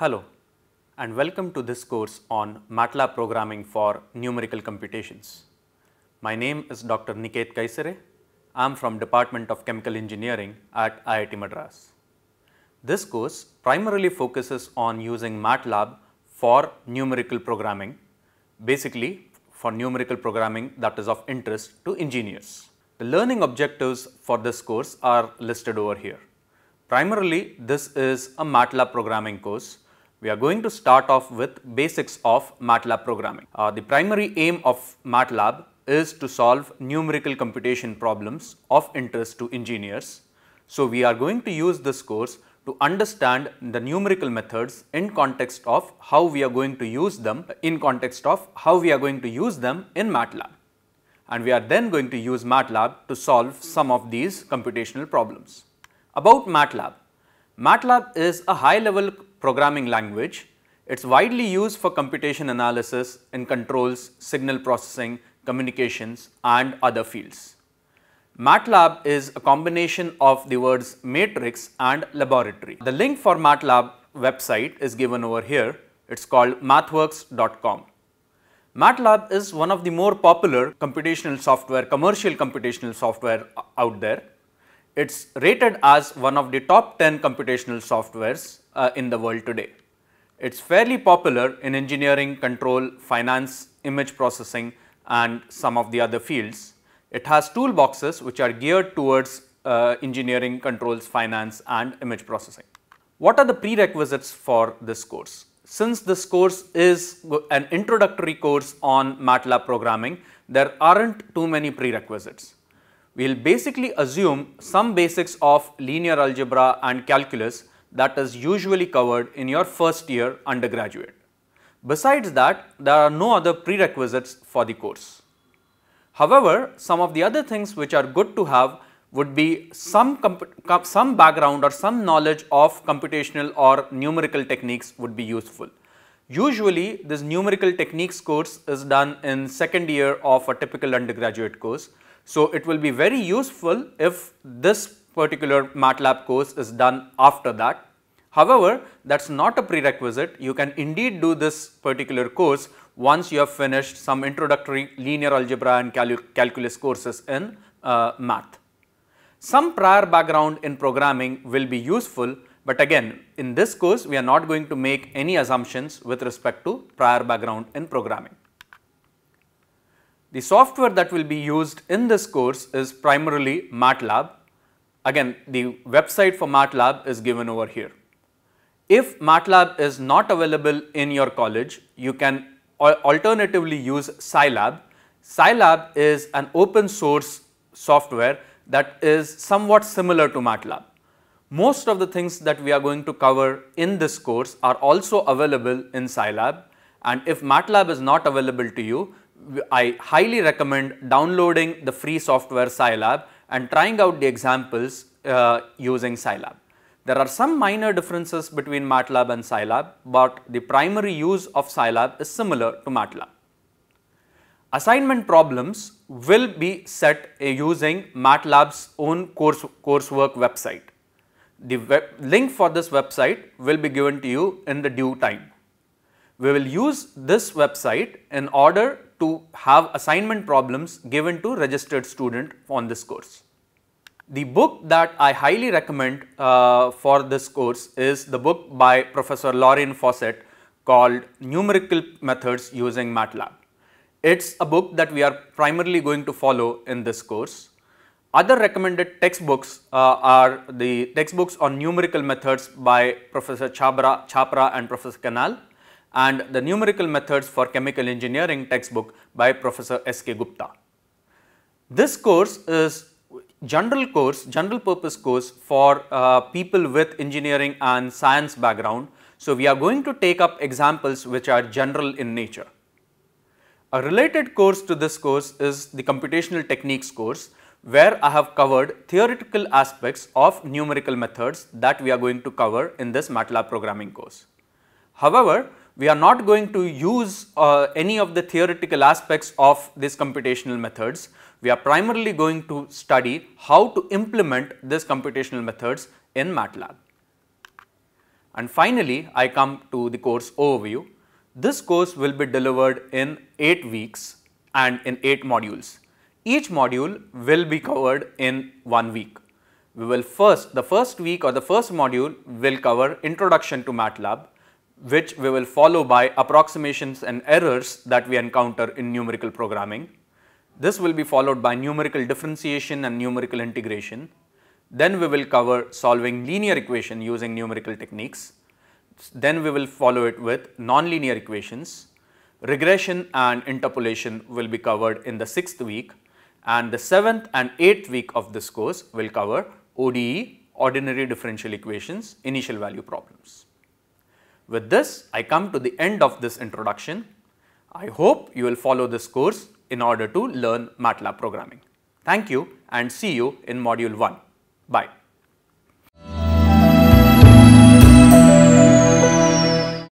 Hello and welcome to this course on MATLAB programming for numerical computations. My name is Dr. Niket Kaisere. I am from Department of Chemical Engineering at IIT Madras. This course primarily focuses on using MATLAB for numerical programming, basically for numerical programming that is of interest to engineers. The learning objectives for this course are listed over here. Primarily, this is a MATLAB programming course we are going to start off with basics of MATLAB programming. Uh, the primary aim of MATLAB is to solve numerical computation problems of interest to engineers. So, we are going to use this course to understand the numerical methods in context of how we are going to use them in context of how we are going to use them in MATLAB. And we are then going to use MATLAB to solve some of these computational problems. About MATLAB, MATLAB is a high level programming language. It's widely used for computation analysis in controls, signal processing, communications and other fields. MATLAB is a combination of the words matrix and laboratory. The link for MATLAB website is given over here. It's called mathworks.com. MATLAB is one of the more popular computational software, commercial computational software out there. It's rated as one of the top 10 computational softwares uh, in the world today. It's fairly popular in engineering, control, finance, image processing and some of the other fields. It has toolboxes which are geared towards uh, engineering, controls, finance and image processing. What are the prerequisites for this course? Since this course is an introductory course on MATLAB programming, there aren't too many prerequisites we will basically assume some basics of linear algebra and calculus that is usually covered in your first year undergraduate. Besides that, there are no other prerequisites for the course. However, some of the other things which are good to have would be some, some background or some knowledge of computational or numerical techniques would be useful. Usually this numerical techniques course is done in second year of a typical undergraduate course so it will be very useful if this particular MATLAB course is done after that. However, that is not a prerequisite. You can indeed do this particular course once you have finished some introductory linear algebra and cal calculus courses in uh, math. Some prior background in programming will be useful, but again in this course we are not going to make any assumptions with respect to prior background in programming. The software that will be used in this course is primarily MATLAB. Again, the website for MATLAB is given over here. If MATLAB is not available in your college, you can alternatively use Scilab. Scilab is an open source software that is somewhat similar to MATLAB. Most of the things that we are going to cover in this course are also available in Scilab and if MATLAB is not available to you, I highly recommend downloading the free software Scilab and trying out the examples uh, using Scilab. There are some minor differences between MATLAB and Scilab, but the primary use of Scilab is similar to MATLAB. Assignment problems will be set uh, using MATLAB's own course, coursework website. The web link for this website will be given to you in the due time. We will use this website in order to have assignment problems given to registered student on this course. The book that I highly recommend uh, for this course is the book by Professor Lauren Fawcett called Numerical Methods Using MATLAB. It's a book that we are primarily going to follow in this course. Other recommended textbooks uh, are the textbooks on numerical methods by Professor Chabra, Chhabra and Professor Kanal and the numerical methods for chemical engineering textbook by Professor S. K. Gupta. This course is general course, general purpose course for uh, people with engineering and science background. So, we are going to take up examples which are general in nature. A related course to this course is the computational techniques course where I have covered theoretical aspects of numerical methods that we are going to cover in this MATLAB programming course. However, we are not going to use uh, any of the theoretical aspects of these computational methods. We are primarily going to study how to implement these computational methods in MATLAB. And finally, I come to the course overview. This course will be delivered in 8 weeks and in 8 modules. Each module will be covered in 1 week. We will first, the first week or the first module will cover introduction to MATLAB which we will follow by approximations and errors that we encounter in numerical programming. This will be followed by numerical differentiation and numerical integration. Then we will cover solving linear equation using numerical techniques. Then we will follow it with nonlinear equations. Regression and interpolation will be covered in the sixth week and the seventh and eighth week of this course will cover ODE, ordinary differential equations, initial value problems. With this, I come to the end of this introduction. I hope you will follow this course in order to learn MATLAB programming. Thank you and see you in module 1. Bye.